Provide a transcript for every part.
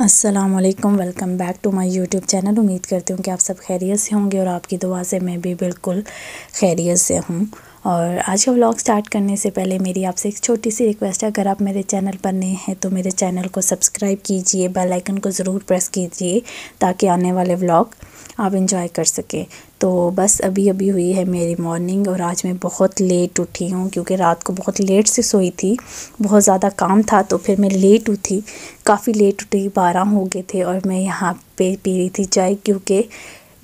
अस्सलाम वालेकुम welcome back to my YouTube channel उम्मीद करती हूँ कि आप सब खैरियत से होंगे और आपकी दुआ से मैं भी बिल्कुल खैरियत से हूँ और आज का व्लॉग स्टार्ट करने से पहले मेरी आपसे एक छोटी सी रिक्वेस्ट है अगर आप मेरे चैनल पर नए हैं तो मेरे चैनल को सब्सक्राइब कीजिए बेल आइकन को ज़रूर प्रेस कीजिए ताकि आने वाले व्लॉग आप इंजॉय कर सकें तो बस अभी अभी हुई है मेरी मॉर्निंग और आज मैं बहुत लेट उठी हूँ क्योंकि रात को बहुत लेट से सोई थी बहुत ज़्यादा काम था तो फिर मैं लेट उठी काफ़ी लेट उठी बारह हो गए थे और मैं यहाँ पे पी रही थी चाय क्योंकि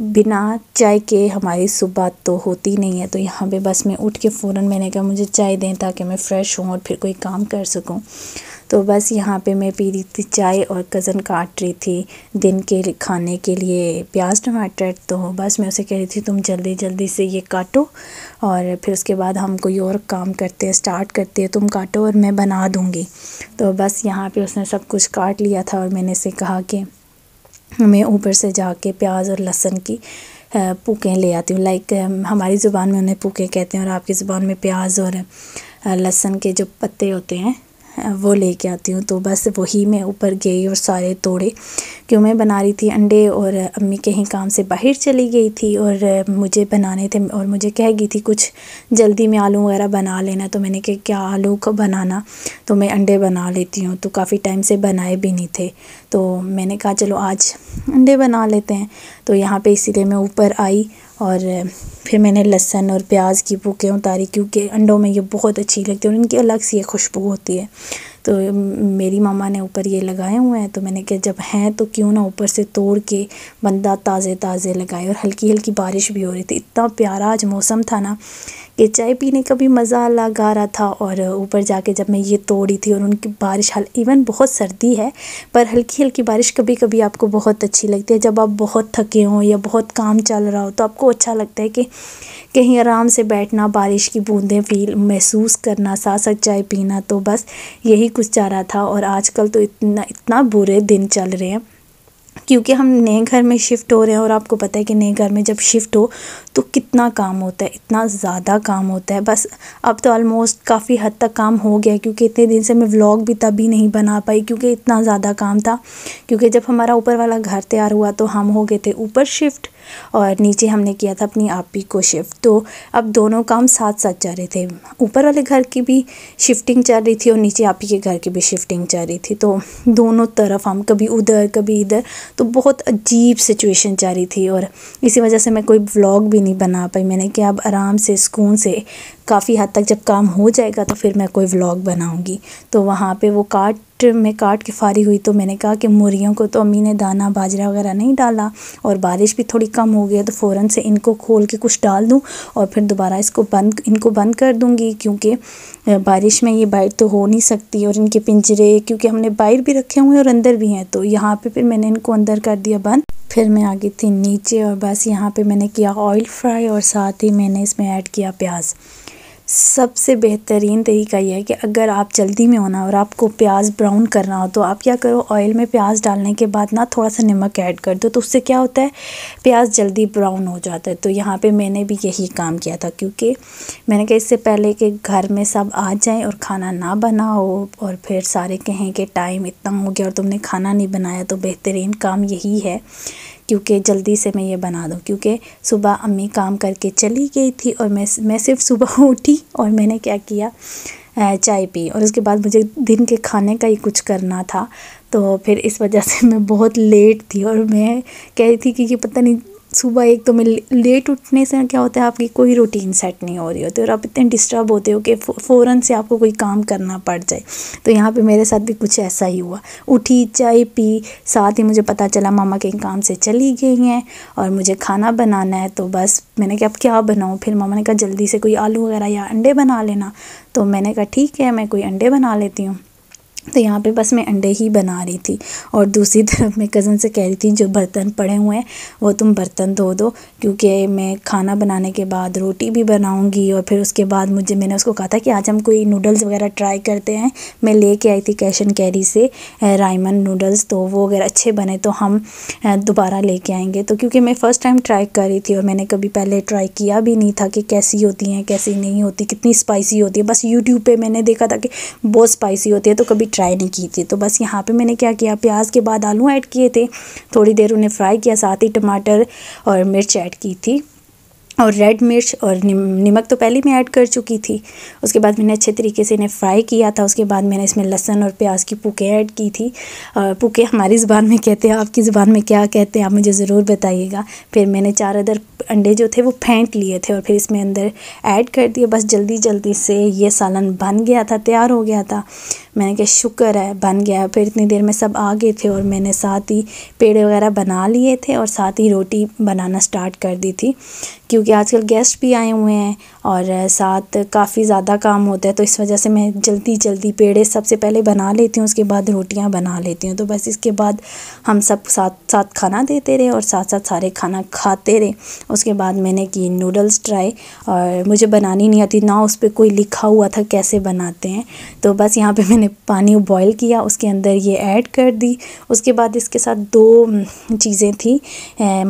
बिना चाय के हमारी सुबह तो होती नहीं है तो यहाँ पे बस मैं उठ के फ़ौर मैंने कहा मुझे चाय दें ताकि मैं फ़्रेश हूँ और फिर कोई काम कर सकूँ तो बस यहाँ पे मैं पी रही थी चाय और कज़न काट रही थी दिन के खाने के लिए प्याज टमाटर तो बस मैं उसे कह रही थी तुम जल्दी जल्दी से ये काटो और फिर उसके बाद हम कोई और काम करते हैं स्टार्ट करते हैं तुम काटो और मैं बना दूँगी तो बस यहाँ पर उसने सब कुछ काट लिया था और मैंने इसे कहा कि मैं ऊपर से जाके प्याज और लहसन की पूकें ले आती हूँ लाइक हमारी ज़ुबान में उन्हें पूकें कहते हैं और आपकी ज़ुबान में प्याज और लहसन के जो पत्ते होते हैं वो लेके आती हूँ तो बस वही मैं ऊपर गई और सारे तोड़े क्यों मैं बना रही थी अंडे और अम्मी कहीं काम से बाहर चली गई थी और मुझे बनाने थे और मुझे कह गई थी कुछ जल्दी में आलू वगैरह बना लेना तो मैंने कहा क्या आलू को बनाना तो मैं अंडे बना लेती हूँ तो काफ़ी टाइम से बनाए भी नहीं थे तो मैंने कहा चलो आज अंडे बना लेते हैं तो यहाँ पर इसीलिए मैं ऊपर आई और फिर मैंने लहसन और प्याज की भूखे उतारी क्योंकि अंडों में ये बहुत अच्छी लगती है और इनकी अलग सी खुशबू होती है तो मेरी मामा ने ऊपर ये लगाए हुए हैं तो मैंने कहा जब हैं तो क्यों ना ऊपर से तोड़ के बंदा ताज़े ताज़े लगाए और हल्की हल्की बारिश भी हो रही थी इतना प्यारा आज मौसम था ना कि चाय पीने का भी मज़ा अलग आ रहा था और ऊपर जाके जब मैं ये तोड़ी थी और उनकी बारिश हल इवन बहुत सर्दी है पर हल्की हल्की बारिश कभी कभी आपको बहुत अच्छी लगती है जब आप बहुत थके हों या बहुत काम चल रहा हो तो आपको अच्छा लगता है कि कहीं आराम से बैठना बारिश की बूंदें फील महसूस करना साथ साथ चाय पीना तो बस यही कुछ चाह रहा था और आजकल तो इतना इतना बुरे दिन चल रहे हैं क्योंकि हम नए घर में शिफ्ट हो रहे हैं और आपको पता है कि नए घर में जब शिफ्ट हो तो कितना काम होता है इतना ज़्यादा काम होता है बस अब तो ऑलमोस्ट काफ़ी हद तक काम हो गया क्योंकि इतने दिन से मैं व्लॉग भी तभी नहीं बना पाई क्योंकि इतना ज़्यादा काम था क्योंकि जब हमारा ऊपर वाला घर तैयार हुआ तो हम हो गए थे ऊपर शिफ्ट और नीचे हमने किया था अपनी आपी को शिफ्ट तो अब दोनों काम साथ साथ जा रहे थे ऊपर वाले घर की भी शिफ्टिंग चल रही थी और नीचे आपी के घर की भी शिफ्टिंग चल रही थी तो दोनों तरफ हम कभी उधर कभी इधर तो बहुत अजीब सिचुएशन जा रही थी और इसी वजह से मैं कोई व्लॉग भी नहीं बना पाई मैंने कि अब आराम से सुकून से काफ़ी हद तक जब काम हो जाएगा तो फिर मैं कोई व्लॉग बनाऊंगी तो वहाँ पे वो कार्ड में काट के फारी हुई तो मैंने कहा कि मुर्गियों को तो अम्मी ने दाना बाजरा वगैरह नहीं डाला और बारिश भी थोड़ी कम हो गई तो फ़ौरन से इनको खोल के कुछ डाल दूँ और फिर दोबारा इसको बंद इनको बंद कर दूँगी क्योंकि बारिश में ये बाइट तो हो नहीं सकती और इनके पिंजरे क्योंकि हमने बाहर भी रखे हुए हैं और अंदर भी हैं तो यहाँ पे फिर मैंने इनको अंदर कर दिया बंद फिर मैं आ गई थी नीचे और बस यहाँ पे मैंने किया ऑयल फ्राई और साथ ही मैंने इसमें ऐड किया प्याज़ सबसे बेहतरीन तरीका यह है कि अगर आप जल्दी में होना और आपको प्याज ब्राउन करना हो तो आप क्या करो ऑयल में प्याज डालने के बाद ना थोड़ा सा नमक ऐड कर दो तो उससे क्या होता है प्याज जल्दी ब्राउन हो जाता है तो यहाँ पे मैंने भी यही काम किया था क्योंकि मैंने कहा इससे पहले कि घर में सब आ जाएं और खाना ना बना हो और फिर सारे कहें कि टाइम इतना हो गया और तुमने खाना नहीं बनाया तो बेहतरीन काम यही है क्योंकि जल्दी से मैं ये बना दूँ क्योंकि सुबह अम्मी काम करके चली गई थी और मैं मैं सिर्फ सुबह उठी और मैंने क्या किया चाय पी और उसके बाद मुझे दिन के खाने का ही कुछ करना था तो फिर इस वजह से मैं बहुत लेट थी और मैं कह रही थी कि, पता नहीं सुबह एक तो मैं लेट उठने से क्या होता है आपकी कोई रूटीन सेट नहीं हो रही होती और आप इतने डिस्टर्ब होते हो कि फ़ौरन से आपको कोई काम करना पड़ जाए तो यहाँ पे मेरे साथ भी कुछ ऐसा ही हुआ उठी चाय पी साथ ही मुझे पता चला मामा कहीं काम से चली गई हैं और मुझे खाना बनाना है तो बस मैंने कहा अब क्या बनाऊँ फिर मामा ने कहा जल्दी से कोई आलू वगैरह या अंडे बना लेना तो मैंने कहा ठीक है मैं कोई अंडे बना लेती हूँ तो यहाँ पे बस मैं अंडे ही बना रही थी और दूसरी तरफ मैं कज़न से कह रही थी जो बर्तन पड़े हुए हैं वो तुम बर्तन धो दो क्योंकि मैं खाना बनाने के बाद रोटी भी बनाऊंगी और फिर उसके बाद मुझे मैंने उसको कहा था कि आज हम कोई नूडल्स वगैरह ट्राई करते हैं मैं लेके आई थी कैश एंड कैरी से रायमन नूडल्स तो वो अगर अच्छे बने तो हम दोबारा कर आएंगे तो क्योंकि मैं फ़र्स्ट टाइम ट्राई कर रही थी और मैंने कभी पहले ट्राई किया भी नहीं था कि कैसी होती हैं कैसी नहीं होती कितनी स्पाइसी होती है बस यूट्यूब पर मैंने देखा था कि बहुत स्पाइसी होती है तो कभी ट्राई नहीं की थी तो बस यहाँ पे मैंने क्या किया प्याज के बाद आलू ऐड किए थे थोड़ी देर उन्हें फ्राई किया साथ ही टमाटर और मिर्च ऐड की थी और रेड मिर्च और नमक तो पहले मैं ऐड कर चुकी थी उसके बाद मैंने अच्छे तरीके से इन्हें फ्राई किया था उसके बाद मैंने इसमें लहसन और प्याज की पुके ऐड की थी और पुके हमारी ज़बान में कहते हैं आपकी ज़ुबान में क्या कहते हैं आप मुझे ज़रूर बताइएगा फिर मैंने चार अदर अंडे जो थे वो फेंट लिए थे और फिर इसमें अंदर ऐड कर दिए बस जल्दी जल्दी से ये सालन बन गया था तैयार हो गया था मैंने कहा शुक्र है बन गया फिर इतनी देर में सब आ गए थे और मैंने साथ ही पेड़ वगैरह बना लिए थे और साथ ही रोटी बनाना स्टार्ट कर दी थी क्योंकि क्योंकि आजकल गेस्ट भी आए हुए हैं। और साथ काफ़ी ज़्यादा काम होता है तो इस वजह से मैं जल्दी जल्दी पेड़े सबसे पहले बना लेती हूँ उसके बाद रोटियाँ बना लेती हूँ तो बस इसके बाद हम सब साथ साथ खाना देते रहे और साथ साथ सारे खाना खाते रहे उसके बाद मैंने की नूडल्स ट्राई और मुझे बनानी नहीं आती ना उस पर कोई लिखा हुआ था कैसे बनाते हैं तो बस यहाँ पर मैंने पानी बॉयल किया उसके अंदर ये ऐड कर दी उसके बाद इसके साथ दो चीज़ें थी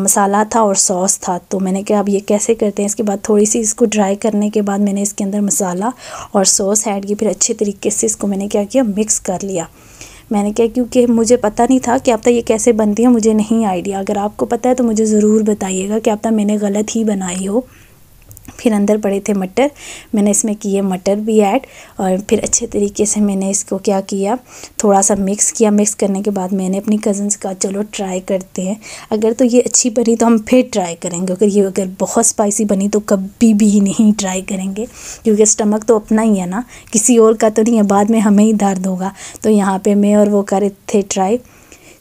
मसाला था और सॉस था तो मैंने कहा अब ये कैसे करते हैं इसके बाद थोड़ी सी इसको ड्राई करने के बाद मैंने इसके अंदर मसाला और सॉस ऐड की फिर अच्छे तरीके से इसको मैंने क्या किया मिक्स कर लिया मैंने क्या क्योंकि मुझे पता नहीं था कि आपता ये कैसे बनती है मुझे नहीं आइडिया अगर आपको पता है तो मुझे ज़रूर बताइएगा कि तक मैंने गलत ही बनाई हो फिर अंदर पड़े थे मटर मैंने इसमें किए मटर भी ऐड और फिर अच्छे तरीके से मैंने इसको क्या किया थोड़ा सा मिक्स किया मिक्स करने के बाद मैंने अपनी कज़न्स का चलो ट्राई करते हैं अगर तो ये अच्छी बनी तो हम फिर ट्राई करेंगे अगर ये अगर बहुत स्पाइसी बनी तो कभी भी नहीं ट्राई करेंगे क्योंकि स्टमक तो अपना ही है ना किसी और का तो नहीं है बाद में हमें ही दर्द होगा तो यहाँ पर मैं और वो करे थे ट्राई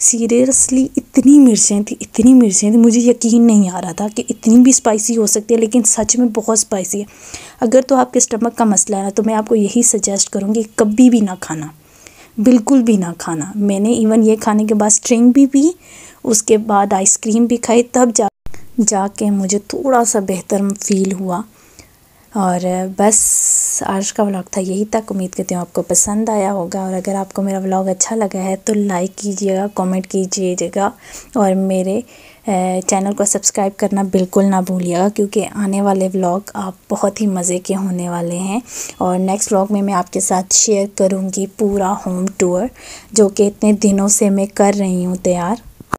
सीरियसली इतनी मिर्चें थी इतनी मिर्चें थी मुझे यकीन नहीं आ रहा था कि इतनी भी स्पाइसी हो सकती है लेकिन सच में बहुत स्पाइसी है अगर तो आपके स्टमक का मसला है ना तो मैं आपको यही सजेस्ट करूँगी कभी भी ना खाना बिल्कुल भी ना खाना मैंने इवन ये खाने के बाद स्ट्रिंग भी पी उसके बाद आइसक्रीम भी खाई तब जा जाके मुझे थोड़ा सा बेहतर फील हुआ और बस आज का व्लॉग था यही तक उम्मीद करती हूँ आपको पसंद आया होगा और अगर आपको मेरा व्लॉग अच्छा लगा है तो लाइक कीजिएगा कमेंट कीजिएगा और मेरे चैनल को सब्सक्राइब करना बिल्कुल ना भूलिएगा क्योंकि आने वाले व्लॉग आप बहुत ही मज़े के होने वाले हैं और नेक्स्ट व्लॉग में मैं आपके साथ शेयर करूँगी पूरा होम टूर जो कि इतने दिनों से मैं कर रही हूँ तैयार